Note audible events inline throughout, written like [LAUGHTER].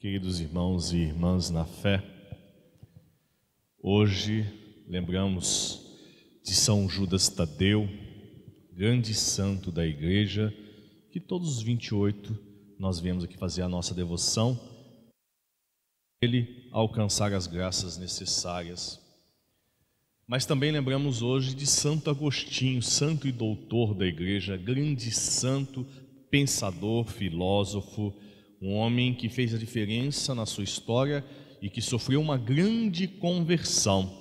Queridos irmãos e irmãs na fé, hoje lembramos de São Judas Tadeu, grande santo da igreja, que todos os 28 nós viemos aqui fazer a nossa devoção, ele alcançar as graças necessárias. Mas também lembramos hoje de Santo Agostinho, santo e doutor da igreja, grande santo, pensador, filósofo, um homem que fez a diferença na sua história e que sofreu uma grande conversão.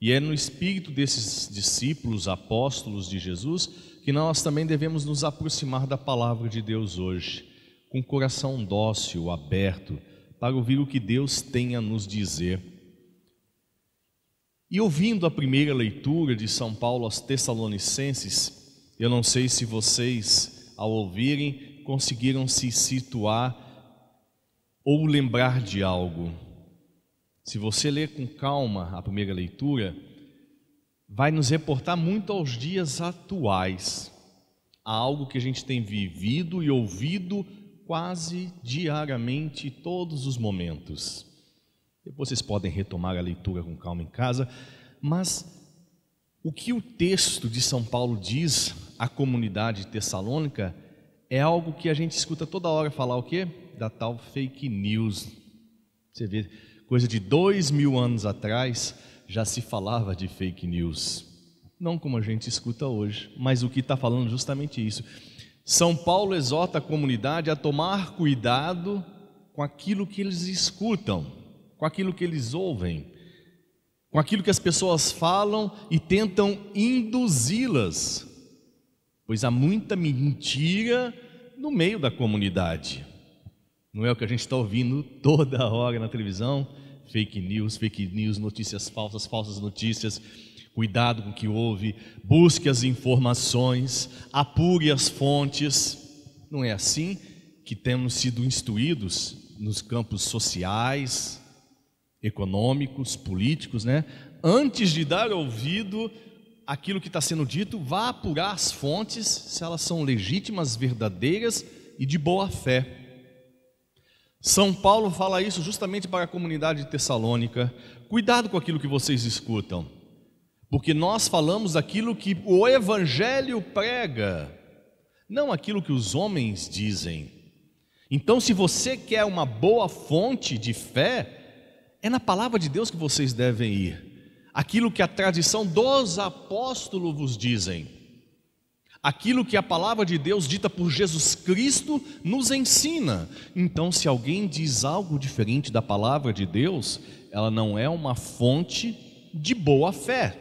E é no espírito desses discípulos, apóstolos de Jesus, que nós também devemos nos aproximar da palavra de Deus hoje, com o coração dócil, aberto, para ouvir o que Deus tem a nos dizer. E ouvindo a primeira leitura de São Paulo aos Tessalonicenses, eu não sei se vocês, ao ouvirem, conseguiram se situar ou lembrar de algo. Se você ler com calma a primeira leitura, vai nos reportar muito aos dias atuais, a algo que a gente tem vivido e ouvido quase diariamente, todos os momentos. Depois vocês podem retomar a leitura com calma em casa, mas o que o texto de São Paulo diz à comunidade tessalônica é algo que a gente escuta toda hora falar o quê? Da tal fake news. Você vê, coisa de dois mil anos atrás já se falava de fake news. Não como a gente escuta hoje, mas o que está falando justamente isso. São Paulo exorta a comunidade a tomar cuidado com aquilo que eles escutam, com aquilo que eles ouvem, com aquilo que as pessoas falam e tentam induzi-las pois há muita mentira no meio da comunidade. Não é o que a gente está ouvindo toda hora na televisão? Fake news, fake news, notícias falsas, falsas notícias. Cuidado com o que ouve, busque as informações, apure as fontes. Não é assim que temos sido instruídos nos campos sociais, econômicos, políticos, né? Antes de dar ouvido aquilo que está sendo dito, vá apurar as fontes, se elas são legítimas, verdadeiras e de boa fé. São Paulo fala isso justamente para a comunidade de Tessalônica. Cuidado com aquilo que vocês escutam, porque nós falamos aquilo que o Evangelho prega, não aquilo que os homens dizem. Então, se você quer uma boa fonte de fé, é na palavra de Deus que vocês devem ir aquilo que a tradição dos apóstolos vos dizem, aquilo que a palavra de Deus dita por Jesus Cristo nos ensina. Então, se alguém diz algo diferente da palavra de Deus, ela não é uma fonte de boa fé.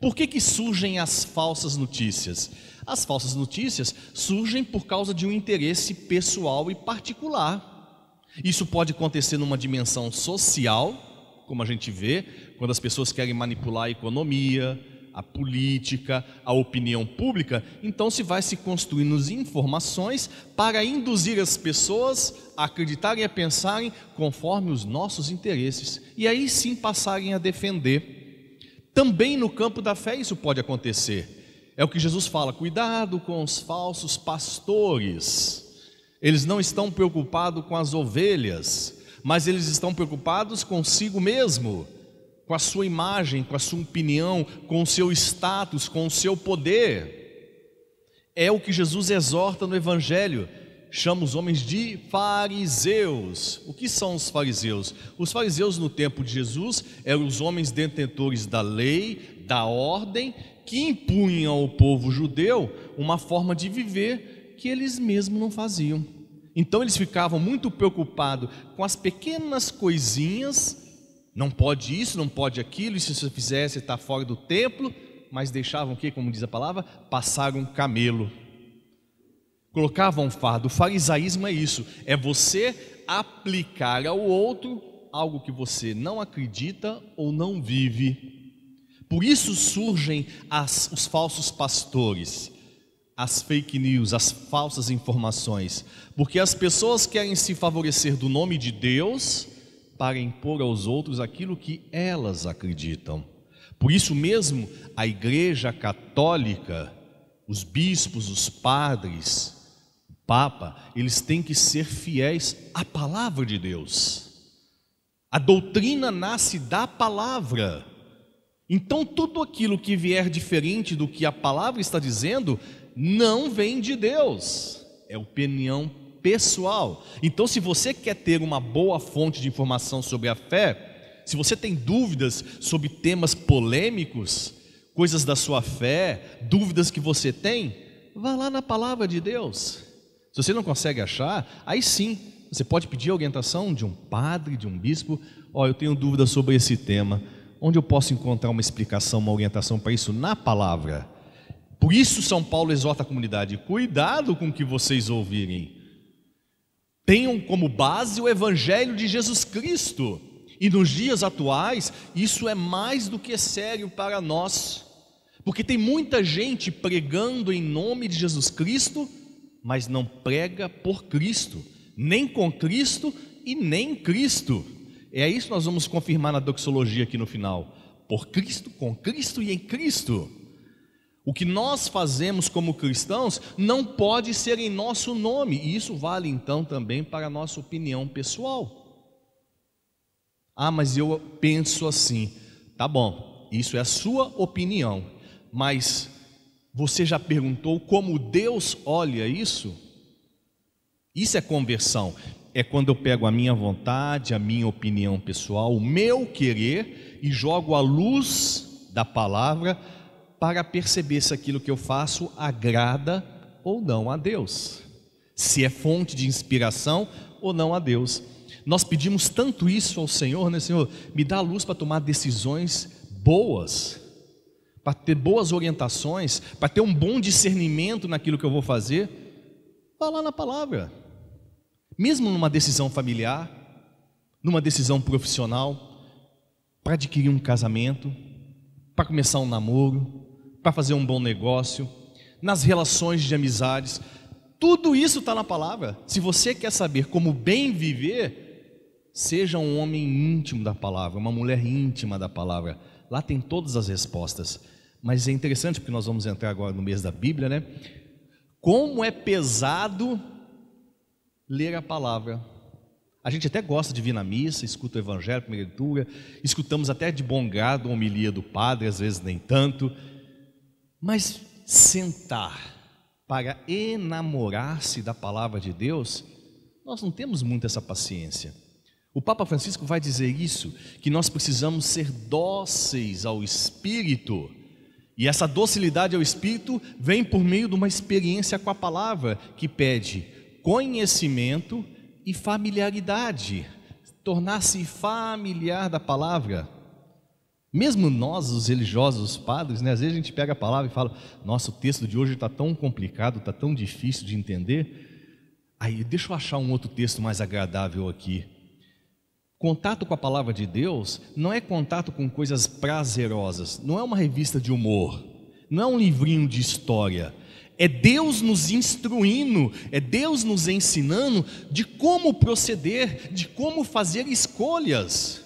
Por que, que surgem as falsas notícias? As falsas notícias surgem por causa de um interesse pessoal e particular. Isso pode acontecer numa dimensão social, como a gente vê, quando as pessoas querem manipular a economia, a política, a opinião pública, então se vai se construindo informações para induzir as pessoas a acreditarem e a pensarem conforme os nossos interesses e aí sim passarem a defender. Também no campo da fé isso pode acontecer. É o que Jesus fala: cuidado com os falsos pastores. Eles não estão preocupados com as ovelhas, mas eles estão preocupados consigo mesmo com a sua imagem, com a sua opinião, com o seu status, com o seu poder. É o que Jesus exorta no Evangelho. Chama os homens de fariseus. O que são os fariseus? Os fariseus no tempo de Jesus eram os homens detentores da lei, da ordem, que impunham ao povo judeu uma forma de viver que eles mesmos não faziam. Então eles ficavam muito preocupados com as pequenas coisinhas não pode isso, não pode aquilo, e se você fizesse está fora do templo, mas deixavam o que, como diz a palavra? Passaram um camelo. Colocavam um fardo. O farisaísmo é isso, é você aplicar ao outro algo que você não acredita ou não vive. Por isso surgem as, os falsos pastores, as fake news, as falsas informações, porque as pessoas querem se favorecer do nome de Deus para impor aos outros aquilo que elas acreditam. Por isso mesmo, a Igreja Católica, os bispos, os padres, o Papa, eles têm que ser fiéis à palavra de Deus. A doutrina nasce da palavra. Então, tudo aquilo que vier diferente do que a palavra está dizendo, não vem de Deus, é opinião pessoal. Então, se você quer ter uma boa fonte de informação sobre a fé, se você tem dúvidas sobre temas polêmicos, coisas da sua fé, dúvidas que você tem, vá lá na palavra de Deus. Se você não consegue achar, aí sim, você pode pedir a orientação de um padre, de um bispo. Ó, oh, eu tenho dúvidas sobre esse tema. Onde eu posso encontrar uma explicação, uma orientação para isso? Na palavra. Por isso, São Paulo exorta a comunidade: cuidado com o que vocês ouvirem tenham como base o Evangelho de Jesus Cristo. E nos dias atuais, isso é mais do que sério para nós, porque tem muita gente pregando em nome de Jesus Cristo, mas não prega por Cristo, nem com Cristo e nem Cristo. É isso que nós vamos confirmar na doxologia aqui no final. Por Cristo, com Cristo e em Cristo. O que nós fazemos como cristãos não pode ser em nosso nome, e isso vale então também para a nossa opinião pessoal. Ah, mas eu penso assim. Tá bom, isso é a sua opinião, mas você já perguntou como Deus olha isso? Isso é conversão. É quando eu pego a minha vontade, a minha opinião pessoal, o meu querer e jogo a luz da palavra para perceber se aquilo que eu faço agrada ou não a Deus, se é fonte de inspiração ou não a Deus. Nós pedimos tanto isso ao Senhor, né, Senhor? Me dá a luz para tomar decisões boas, para ter boas orientações, para ter um bom discernimento naquilo que eu vou fazer. Vá lá na palavra. Mesmo numa decisão familiar, numa decisão profissional, para adquirir um casamento, para começar um namoro, para fazer um bom negócio, nas relações de amizades. Tudo isso está na palavra. Se você quer saber como bem viver, seja um homem íntimo da palavra, uma mulher íntima da palavra. Lá tem todas as respostas. Mas é interessante porque nós vamos entrar agora no mês da Bíblia, né? Como é pesado ler a palavra. A gente até gosta de vir na missa, escuta o evangelho, primeira leitura, escutamos até de bom grado a homilia do padre, às vezes nem tanto mas sentar para enamorar-se da palavra de Deus, nós não temos muito essa paciência. O Papa Francisco vai dizer isso, que nós precisamos ser dóceis ao Espírito. E essa docilidade ao Espírito vem por meio de uma experiência com a palavra, que pede conhecimento e familiaridade, tornar-se familiar da palavra. Mesmo nós, os religiosos, os padres, né, às vezes a gente pega a palavra e fala: nossa, o texto de hoje está tão complicado, está tão difícil de entender. Aí, deixa eu achar um outro texto mais agradável aqui. Contato com a palavra de Deus não é contato com coisas prazerosas, não é uma revista de humor, não é um livrinho de história. É Deus nos instruindo, é Deus nos ensinando de como proceder, de como fazer escolhas.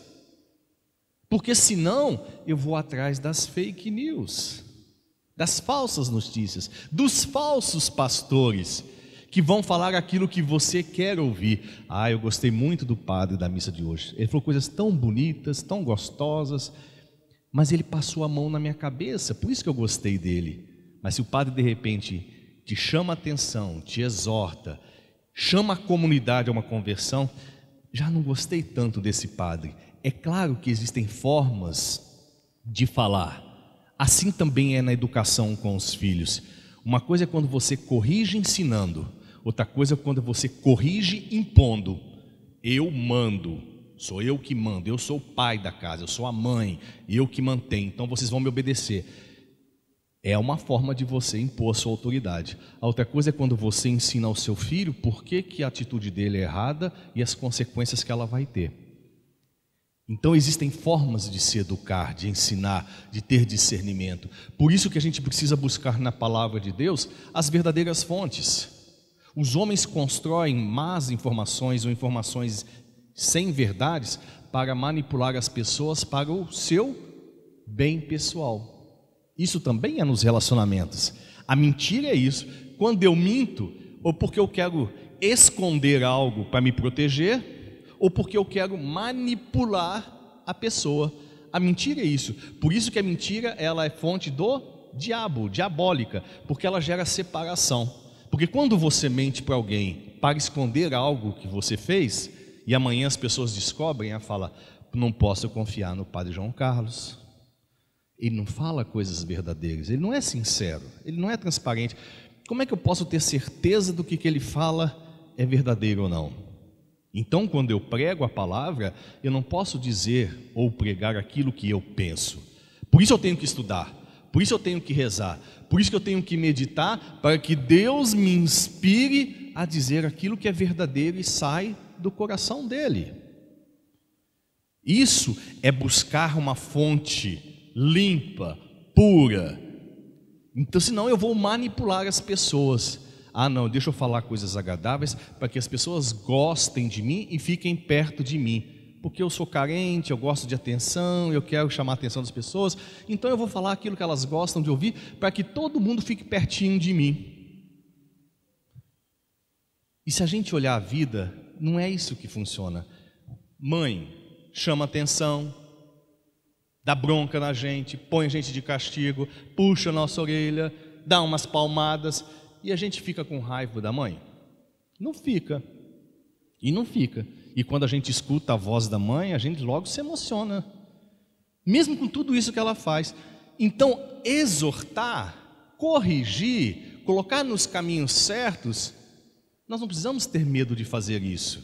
Porque senão eu vou atrás das fake news, das falsas notícias, dos falsos pastores que vão falar aquilo que você quer ouvir. Ah, eu gostei muito do padre da missa de hoje. Ele falou coisas tão bonitas, tão gostosas, mas ele passou a mão na minha cabeça, por isso que eu gostei dele. Mas se o padre de repente te chama a atenção, te exorta, chama a comunidade a uma conversão, já não gostei tanto desse padre. É claro que existem formas de falar. Assim também é na educação com os filhos. Uma coisa é quando você corrige ensinando, outra coisa é quando você corrige impondo. Eu mando, sou eu que mando, eu sou o pai da casa, eu sou a mãe, eu que mantenho, então vocês vão me obedecer. É uma forma de você impor a sua autoridade. A outra coisa é quando você ensina ao seu filho por que, que a atitude dele é errada e as consequências que ela vai ter. Então existem formas de se educar, de ensinar, de ter discernimento. Por isso que a gente precisa buscar na palavra de Deus as verdadeiras fontes. Os homens constroem más informações ou informações sem verdades para manipular as pessoas para o seu bem pessoal. Isso também é nos relacionamentos. A mentira é isso. Quando eu minto, ou porque eu quero esconder algo para me proteger, ou porque eu quero manipular a pessoa. A mentira é isso. Por isso que a mentira ela é fonte do diabo, diabólica, porque ela gera separação. Porque quando você mente para alguém para esconder algo que você fez, e amanhã as pessoas descobrem, ela fala: não posso confiar no padre João Carlos. Ele não fala coisas verdadeiras, ele não é sincero, ele não é transparente. Como é que eu posso ter certeza do que, que ele fala é verdadeiro ou não? Então, quando eu prego a palavra, eu não posso dizer ou pregar aquilo que eu penso. Por isso eu tenho que estudar, por isso eu tenho que rezar, por isso que eu tenho que meditar, para que Deus me inspire a dizer aquilo que é verdadeiro e sai do coração dele. Isso é buscar uma fonte limpa, pura. Então, senão eu vou manipular as pessoas. Ah, não, deixa eu falar coisas agradáveis para que as pessoas gostem de mim e fiquem perto de mim. Porque eu sou carente, eu gosto de atenção, eu quero chamar a atenção das pessoas, então eu vou falar aquilo que elas gostam de ouvir para que todo mundo fique pertinho de mim. E se a gente olhar a vida, não é isso que funciona. Mãe chama atenção, dá bronca na gente, põe a gente de castigo, puxa a nossa orelha, dá umas palmadas e a gente fica com raiva da mãe? Não fica. E não fica. E quando a gente escuta a voz da mãe, a gente logo se emociona. Mesmo com tudo isso que ela faz. Então, exortar, corrigir, colocar nos caminhos certos, nós não precisamos ter medo de fazer isso.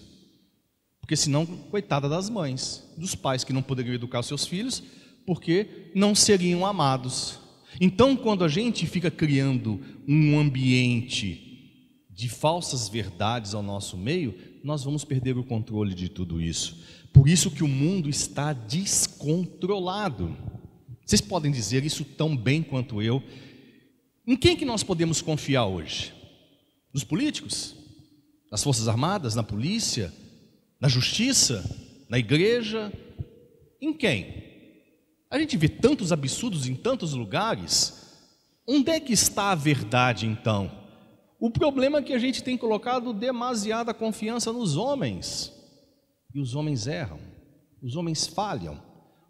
Porque senão, coitada das mães, dos pais que não poderiam educar seus filhos, porque não seriam amados. Então, quando a gente fica criando um ambiente de falsas verdades ao nosso meio, nós vamos perder o controle de tudo isso. Por isso que o mundo está descontrolado. Vocês podem dizer isso tão bem quanto eu. Em quem que nós podemos confiar hoje? Nos políticos? Nas Forças Armadas? Na polícia? Na justiça? Na igreja? Em quem? A gente vê tantos absurdos em tantos lugares. Onde é que está a verdade então? O problema é que a gente tem colocado demasiada confiança nos homens. E os homens erram, os homens falham,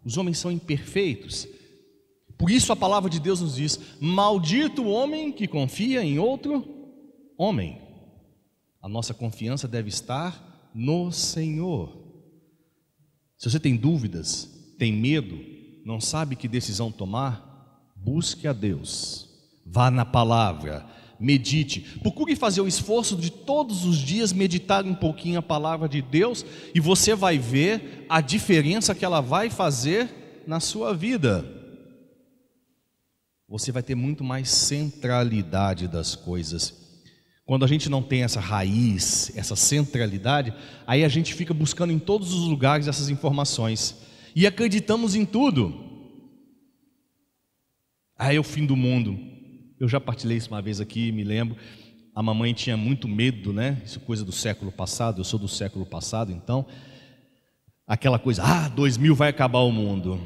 os homens são imperfeitos. Por isso a palavra de Deus nos diz: Maldito o homem que confia em outro homem. A nossa confiança deve estar no Senhor. Se você tem dúvidas, tem medo, não sabe que decisão tomar, busque a Deus, vá na palavra, medite, procure fazer o esforço de todos os dias meditar um pouquinho a palavra de Deus e você vai ver a diferença que ela vai fazer na sua vida. Você vai ter muito mais centralidade das coisas. Quando a gente não tem essa raiz, essa centralidade, aí a gente fica buscando em todos os lugares essas informações e acreditamos em tudo. Ah, é o fim do mundo. Eu já partilhei isso uma vez aqui, me lembro. A mamãe tinha muito medo, né? Isso é coisa do século passado, eu sou do século passado, então. Aquela coisa, ah, 2000 vai acabar o mundo.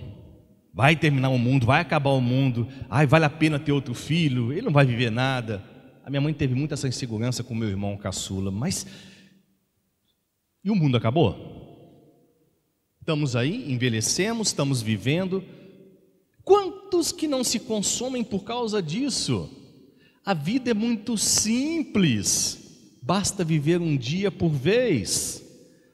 Vai terminar o mundo, vai acabar o mundo. Ai, vale a pena ter outro filho, ele não vai viver nada. A minha mãe teve muita essa insegurança com meu irmão caçula, mas. E o mundo acabou? Estamos aí, envelhecemos, estamos vivendo. Quantos que não se consomem por causa disso? A vida é muito simples, basta viver um dia por vez.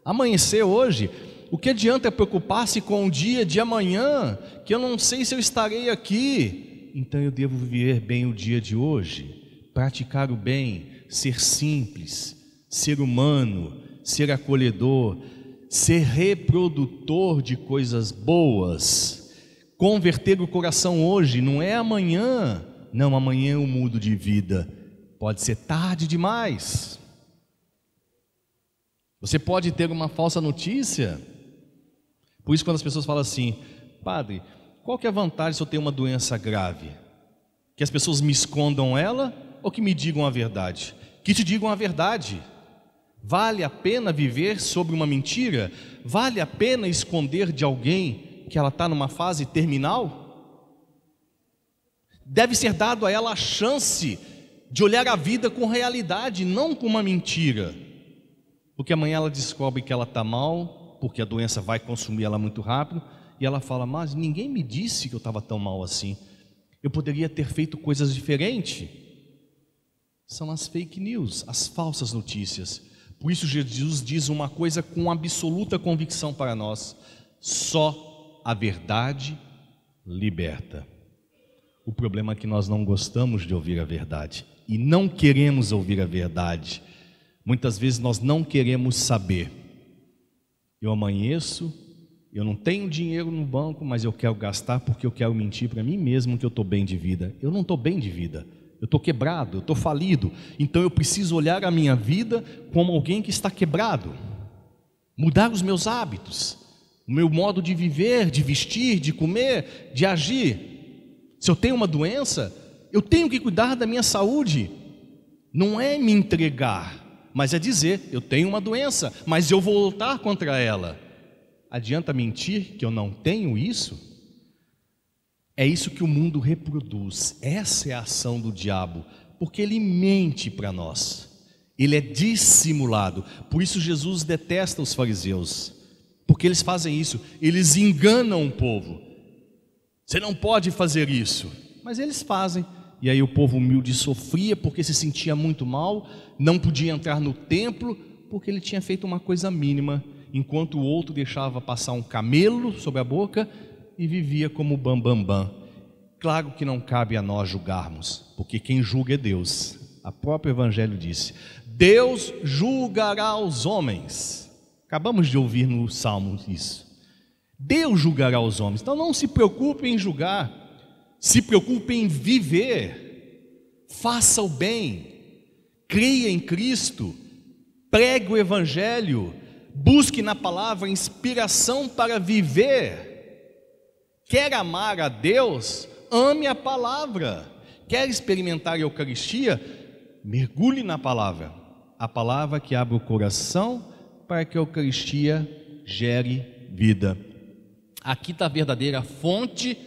Amanhecer hoje, o que adianta é preocupar-se com o dia de amanhã, que eu não sei se eu estarei aqui? Então eu devo viver bem o dia de hoje, praticar o bem, ser simples, ser humano, ser acolhedor, ser reprodutor de coisas boas, converter o coração hoje, não é amanhã, não, amanhã eu mudo de vida, pode ser tarde demais. Você pode ter uma falsa notícia, por isso quando as pessoas falam assim, padre, qual que é a vantagem se eu tenho uma doença grave? Que as pessoas me escondam ela ou que me digam a verdade? Que te digam a verdade. Vale a pena viver sobre uma mentira? Vale a pena esconder de alguém que ela está numa fase terminal? Deve ser dado a ela a chance de olhar a vida com realidade, não com uma mentira. Porque amanhã ela descobre que ela está mal, porque a doença vai consumir ela muito rápido, e ela fala: Mas ninguém me disse que eu estava tão mal assim. Eu poderia ter feito coisas diferentes. São as fake news, as falsas notícias por isso, Jesus diz uma coisa com absoluta convicção para nós: só a verdade liberta. O problema é que nós não gostamos de ouvir a verdade e não queremos ouvir a verdade. Muitas vezes nós não queremos saber. Eu amanheço, eu não tenho dinheiro no banco, mas eu quero gastar porque eu quero mentir para mim mesmo que eu estou bem de vida. Eu não estou bem de vida eu estou quebrado, eu estou falido. Então eu preciso olhar a minha vida como alguém que está quebrado, mudar os meus hábitos, o meu modo de viver, de vestir, de comer, de agir. Se eu tenho uma doença, eu tenho que cuidar da minha saúde. Não é me entregar, mas é dizer: eu tenho uma doença, mas eu vou lutar contra ela. Adianta mentir que eu não tenho isso? É isso que o mundo reproduz. Essa é a ação do diabo, porque ele mente para nós. Ele é dissimulado. Por isso Jesus detesta os fariseus, porque eles fazem isso, eles enganam o povo. Você não pode fazer isso, mas eles fazem. E aí o povo humilde sofria porque se sentia muito mal, não podia entrar no templo porque ele tinha feito uma coisa mínima, enquanto o outro deixava passar um camelo sobre a boca e vivia como bambambam. Bam, bam. Claro que não cabe a nós julgarmos, porque quem julga é Deus. A próprio Evangelho disse: Deus julgará os homens. Acabamos de ouvir no Salmo isso. Deus julgará os homens. Então não se preocupe em julgar, se preocupe em viver. Faça o bem, crie em Cristo, pregue o Evangelho, busque na palavra inspiração para viver Quer amar a Deus? Ame a palavra. Quer experimentar a Eucaristia? Mergulhe na palavra. A palavra que abre o coração para que a Eucaristia gere vida. Aqui está a verdadeira fonte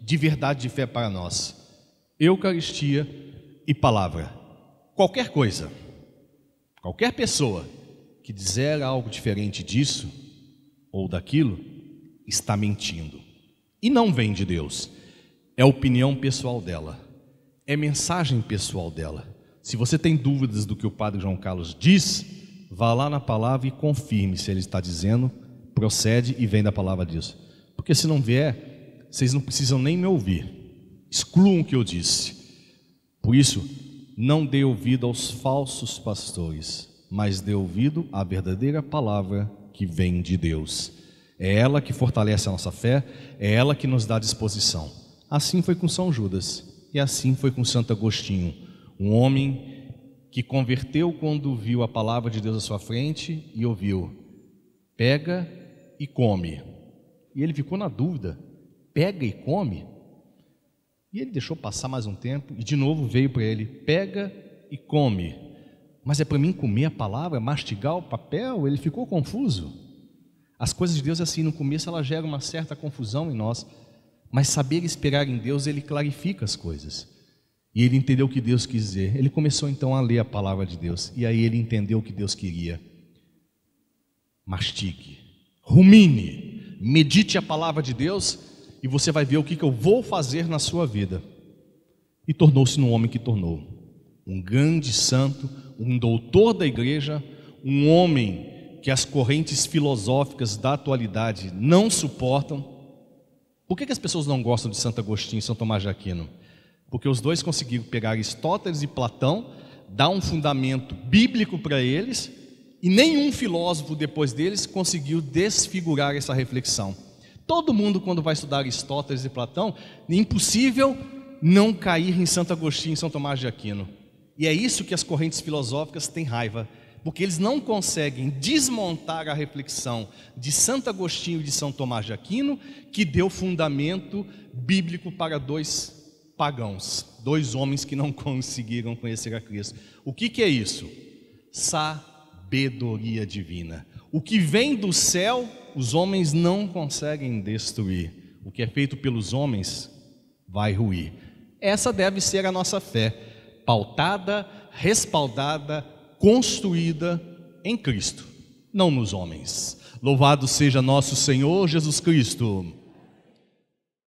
de verdade de fé para nós. Eucaristia e palavra. Qualquer coisa, qualquer pessoa que dizer algo diferente disso ou daquilo, está mentindo. E não vem de Deus. É opinião pessoal dela. É mensagem pessoal dela. Se você tem dúvidas do que o padre João Carlos diz, vá lá na palavra e confirme se ele está dizendo, procede e vem da palavra de Deus. Porque se não vier, vocês não precisam nem me ouvir. Excluam o que eu disse. Por isso, não dê ouvido aos falsos pastores, mas dê ouvido à verdadeira palavra que vem de Deus. É ela que fortalece a nossa fé, é ela que nos dá disposição. Assim foi com São Judas e assim foi com Santo Agostinho, um homem que converteu quando viu a palavra de Deus à sua frente e ouviu: pega e come. E ele ficou na dúvida: pega e come? E ele deixou passar mais um tempo e de novo veio para ele: pega e come. Mas é para mim comer a palavra, mastigar o papel? Ele ficou confuso. As coisas de Deus, assim, no começo ela gera uma certa confusão em nós, mas saber esperar em Deus, ele clarifica as coisas. E ele entendeu o que Deus quis dizer. Ele começou então a ler a palavra de Deus, e aí ele entendeu o que Deus queria. Mastique, rumine, medite a palavra de Deus, e você vai ver o que, que eu vou fazer na sua vida. E tornou-se no homem que tornou. Um grande santo, um doutor da igreja, um homem que as correntes filosóficas da atualidade não suportam. Por que, que as pessoas não gostam de Santo Agostinho e São Tomás de Aquino? Porque os dois conseguiram pegar Aristóteles e Platão, dar um fundamento bíblico para eles, e nenhum filósofo depois deles conseguiu desfigurar essa reflexão. Todo mundo, quando vai estudar Aristóteles e Platão, é impossível não cair em Santo Agostinho e São Tomás de Aquino. E é isso que as correntes filosóficas têm raiva porque eles não conseguem desmontar a reflexão de Santo Agostinho e de São Tomás de Aquino, que deu fundamento bíblico para dois pagãos, dois homens que não [LAUGHS] conseguiram conhecer a Cristo. O que, que é isso? Sabedoria divina. O que vem do céu, os homens não conseguem destruir. O que é feito pelos homens vai ruir. Essa deve ser a nossa fé, pautada, respaldada, construída em Cristo, não nos homens. Louvado seja nosso Senhor Jesus Cristo.